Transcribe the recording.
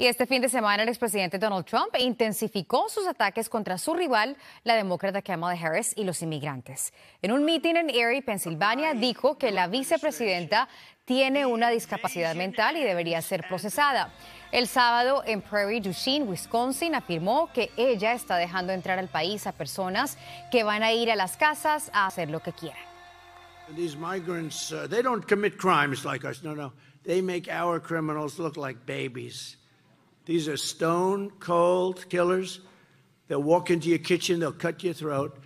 Y este fin de semana el expresidente Donald Trump intensificó sus ataques contra su rival, la demócrata Kamala Harris, y los inmigrantes. En un meeting en Erie, Pensilvania, dijo que la vicepresidenta tiene una discapacidad mental y debería ser procesada. El sábado en Prairie du Chien, Wisconsin, afirmó que ella está dejando entrar al país a personas que van a ir a las casas a hacer lo que quieran. These migrants, uh, they don't commit crimes like us. No, no. They make our criminals look like babies. These are stone cold killers. They'll walk into your kitchen, they'll cut your throat,